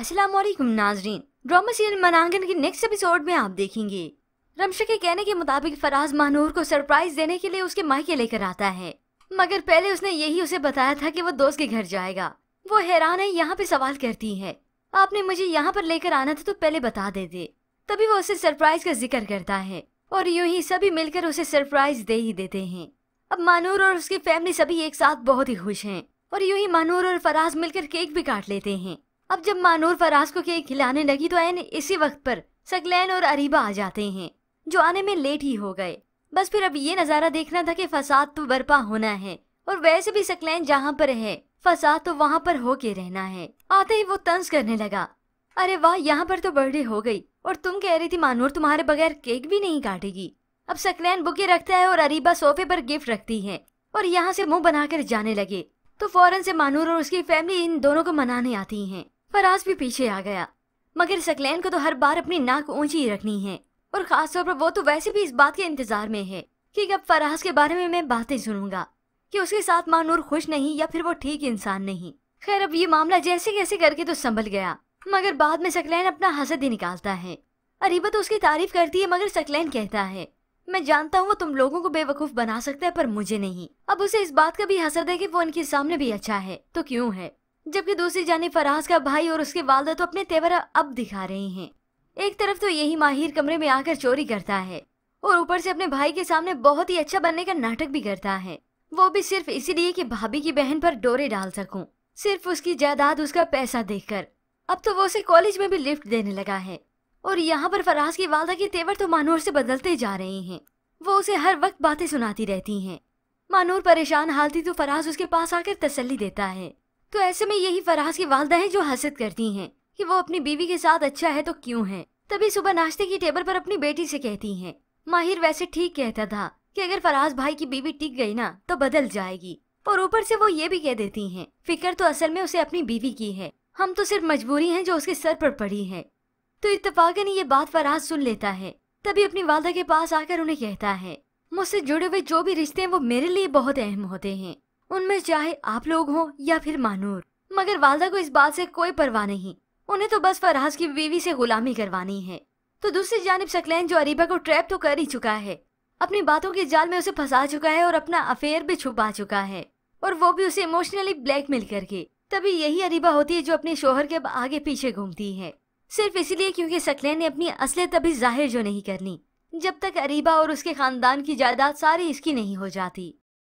अस्सलाम वालेकुम नाजरीन ड्रामा सीरियल मनांगन के नेक्स्ट एपिसोड में आप देखेंगे रमशा के कहने के मुताबिक फराज महानूर को सरप्राइज देने के लिए उसके मायके लेकर आता है मगर पहले उसने यही उसे बताया था कि वो दोस्त के घर जाएगा वो हैरान है यहाँ पे सवाल करती है आपने मुझे यहाँ पर लेकर आना था तो पहले बता देते तभी वो उसे सरप्राइज का जिक्र करता है और यूं ही सभी मिलकर उसे सरप्राइज दे ही देते हैं अब मानूर और उसकी फैमिली सभी एक साथ बहुत ही खुश हैं और यूं ही मानूर और फराज मिलकर केक भी काट लेते हैं अब जब मानूर फराज को केक खिलाने लगी तो एन इसी वक्त पर सकलैन और अरीबा आ जाते हैं जो आने में लेट ही हो गए बस फिर अब ये नज़ारा देखना था कि फसाद तो बर्पा होना है और वैसे भी सकलैन जहाँ पर है फसाद तो वहाँ पर होके रहना है आते ही वो तंज करने लगा अरे वाह यहाँ पर तो बर्थडे हो गई और तुम कह रही थी मानूर तुम्हारे बगैर केक भी नहीं काटेगी अब सकलैन बुके रखता है और अरीबा सोफे पर गिफ्ट रखती है और यहाँ से मुंह बनाकर जाने लगे तो फौरन से मानूर और उसकी फैमिली इन दोनों को मनाने आती हैं फराज भी पीछे आ गया मगर सकलैन को तो हर बार अपनी नाक ऊंची रखनी है और खास तौर पर वो तो वैसे भी इस बात के इंतजार में है कि कब फराज के बारे में मैं बातें सुनूंगा कि उसके साथ मानूर खुश नहीं या फिर वो ठीक इंसान नहीं खैर अब ये मामला जैसे कैसे करके तो संभल गया मगर बाद में सकलैन अपना हसद ही निकालता है अरीबा तो उसकी तारीफ करती है मगर सकलैन कहता है मैं जानता हूँ वो तुम लोगों को बेवकूफ बना सकता है पर मुझे नहीं अब उसे इस बात का भी हसद है कि वो उनके सामने भी अच्छा है तो क्यों है जबकि दूसरी जाने फराज का भाई और उसके वालदा तो अपने तेवर अब दिखा रहे हैं एक तरफ तो यही माहिर कमरे में आकर चोरी करता है और ऊपर से अपने भाई के सामने बहुत ही अच्छा बनने का नाटक भी करता है वो भी सिर्फ इसीलिए कि भाभी की बहन पर डोरे डाल सकूं, सिर्फ उसकी जायदाद उसका पैसा देखकर अब तो वो उसे कॉलेज में भी लिफ्ट देने लगा है और यहाँ पर फराज की वालदा के तेवर तो मानूर से बदलते जा रहे हैं वो उसे हर वक्त बातें सुनाती रहती है मानूर परेशान हाल थी तो फराज उसके पास आकर तसली देता है तो ऐसे में यही फराज की वालदा है जो हसद करती हैं कि वो अपनी बीवी के साथ अच्छा है तो क्यों है तभी सुबह नाश्ते की टेबल पर अपनी बेटी से कहती हैं माहिर वैसे ठीक कहता था कि अगर फराज भाई की बीवी टिक गई ना तो बदल जाएगी और ऊपर से वो ये भी कह देती हैं फिक्र तो असल में उसे अपनी बीवी की है हम तो सिर्फ मजबूरी हैं जो उसके सर पर पड़ी है तो इतफाकन ये बात फराज सुन लेता है तभी अपनी वालदा के पास आकर उन्हें कहता है मुझसे जुड़े हुए जो भी रिश्ते हैं वो मेरे लिए बहुत अहम होते हैं उनमें चाहे आप लोग हों या फिर मानूर मगर वालदा को इस बात से कोई परवाह नहीं उन्हें तो बस फराज की बीवी से गुलामी करवानी है तो दूसरी जानब सकलैन जो अरीबा को ट्रैप तो कर ही चुका है अपनी बातों के जाल में उसे फंसा चुका है और अपना अफेयर भी छुपा चुका है और वो भी उसे इमोशनली ब्लैकमेल करके तभी यही अरीबा होती है जो अपने शोहर के आगे पीछे घूमती है सिर्फ इसीलिए क्योंकि सकलैन ने अपनी असलियत अभी जाहिर जो नहीं करनी जब तक अरीबा और उसके खानदान की जायदाद सारी इसकी नहीं हो जाती